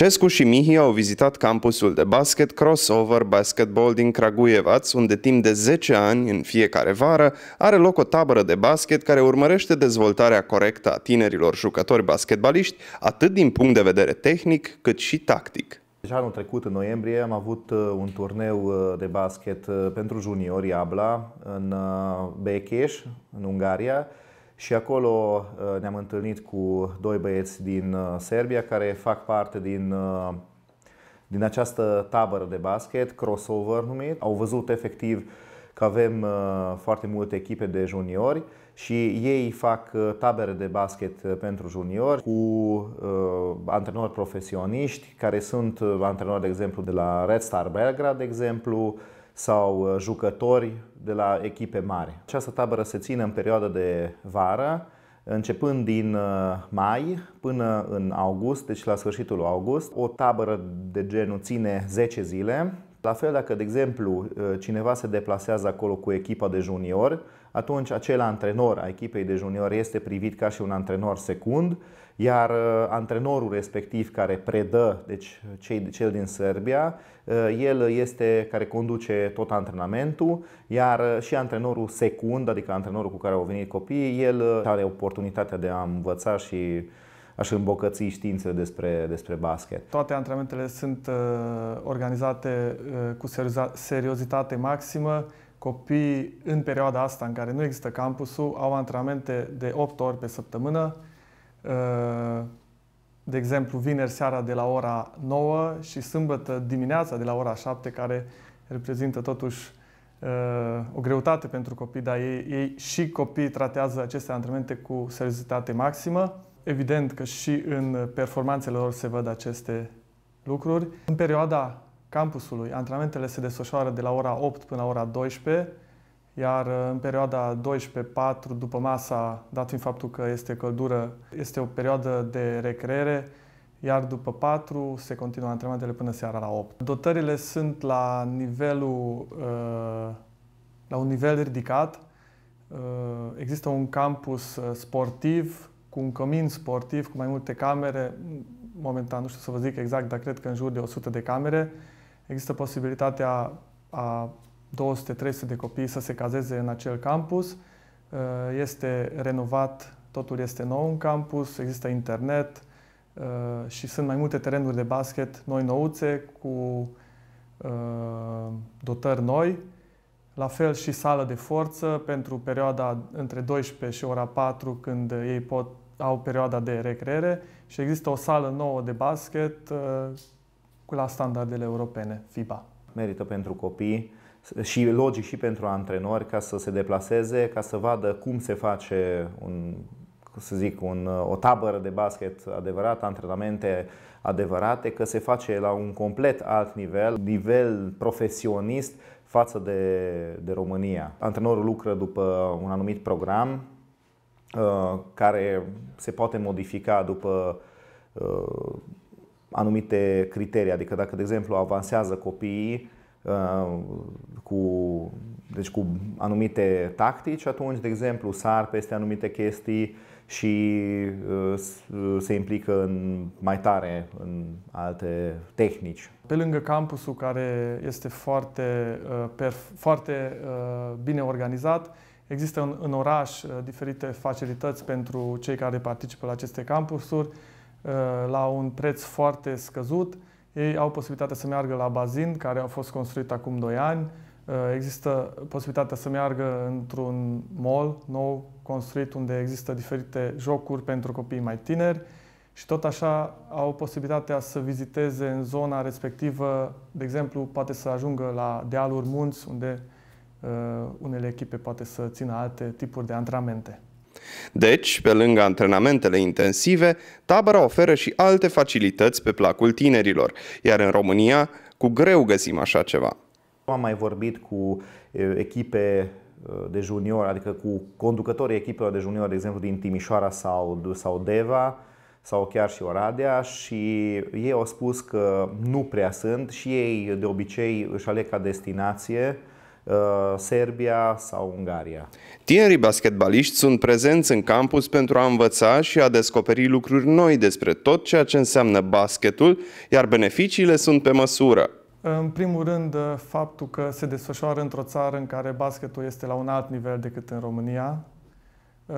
Cescu și Mihi au vizitat campusul de basket Crossover Basketball din Craguievaț, unde timp de 10 ani, în fiecare vară, are loc o tabără de basket care urmărește dezvoltarea corectă a tinerilor jucători basketbaliști, atât din punct de vedere tehnic, cât și tactic. Deja deci anul trecut, în noiembrie, am avut uh, un turneu uh, de basket uh, pentru juniori Abla în Becheș, în Ungaria, și acolo uh, ne-am întâlnit cu doi băieți din uh, Serbia care fac parte din, uh, din această tabără de basket, crossover numit. Au văzut efectiv că avem foarte multe echipe de juniori și ei fac tabere de basket pentru juniori cu antrenori profesioniști care sunt antrenori, de exemplu, de la Red Star Belgrad, de exemplu, sau uh, jucători de la echipe mari. Această tabără se ține în perioada de vară, începând din uh, mai până în august, deci la sfârșitul august. O tabără de genul ține 10 zile. La fel, dacă, de exemplu, uh, cineva se deplasează acolo cu echipa de juniori, atunci acel antrenor a echipei de junior este privit ca și un antrenor secund, iar uh, antrenorul respectiv care predă, deci cel din Serbia, uh, el este care conduce tot antrenamentul, iar uh, și antrenorul secund, adică antrenorul cu care au venit copiii, el are oportunitatea de a învăța și aș îmbocăți științele despre, despre basket. Toate antrenamentele sunt organizate cu seriozitate maximă, copiii în perioada asta în care nu există campusul au antrenamente de 8 ori pe săptămână, uh, de exemplu, vineri seara de la ora 9 și sâmbătă dimineața de la ora 7, care reprezintă totuși uh, o greutate pentru copii, dar ei, ei și copiii tratează aceste antrenamente cu seriozitate maximă. Evident că și în performanțele lor se văd aceste lucruri. În perioada campusului. Antrenamentele se desfășoară de la ora 8 până la ora 12, iar uh, în perioada 12-4 după masa, dat fiind faptul că este căldură, este o perioadă de recreere, iar după 4 se continuă antrenamentele până seara la 8. Dotările sunt la nivelul uh, la un nivel ridicat. Uh, există un campus sportiv cu un cămin sportiv cu mai multe camere. Momentan nu știu să vă zic exact, dar cred că în jur de 100 de camere există posibilitatea a 200-300 de copii să se cazeze în acel campus. Uh, este renovat, totul este nou în campus, există internet uh, și sunt mai multe terenuri de basket noi nouțe cu uh, dotări noi. La fel și sală de forță pentru perioada între 12 și ora 4 când ei pot, au perioada de recreere și există o sală nouă de basket la standardele europene, FIBA. Merită pentru copii și logic și pentru antrenori ca să se deplaseze, ca să vadă cum se face un să zic, un, o tabără de basket adevărat, antrenamente adevărate, că se face la un complet alt nivel, nivel profesionist față de, de România. Antrenorul lucră după un anumit program uh, care se poate modifica după uh, anumite criterii. Adică dacă, de exemplu, avansează copiii uh, cu, deci cu anumite tactici, atunci, de exemplu, sar peste anumite chestii și uh, uh, se implică în, mai tare în alte tehnici. Pe lângă campusul care este foarte, foarte bine organizat, există în, în oraș diferite facilități pentru cei care participă la aceste campusuri. Uh, la un preț foarte scăzut. Ei au posibilitatea să meargă la bazin, care a fost construit acum 2 ani. Uh, există posibilitatea să meargă într-un mall nou construit unde există diferite jocuri pentru copii mai tineri și tot așa au posibilitatea să viziteze în zona respectivă, de exemplu, poate să ajungă la dealuri munți unde uh, unele echipe poate să țină alte tipuri de antrenamente. Deci, pe lângă antrenamentele intensive, tabăra oferă și alte facilități pe placul tinerilor, iar în România cu greu găsim așa ceva. Am mai vorbit cu echipe de junior, adică cu conducătorii echipelor de junior, de exemplu, din Timișoara sau, sau Deva, sau chiar și Oradea și ei au spus că nu prea sunt și ei de obicei își aleg ca destinație uh, Uh, Serbia sau Ungaria. Tinerii basketbaliști sunt prezenți în campus pentru a învăța și a descoperi lucruri noi despre tot ceea ce înseamnă basketul, iar beneficiile sunt pe măsură. În primul rând, uh, faptul că se desfășoară într-o țară în care basketul este la un alt nivel decât în România. Uh,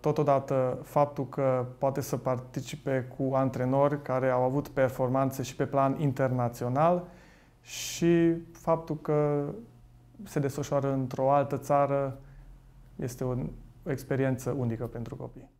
totodată, faptul că poate să participe cu antrenori care au avut performanțe și pe plan internațional și faptul că se desfășoară într-o altă țară, este o experiență unică pentru copii.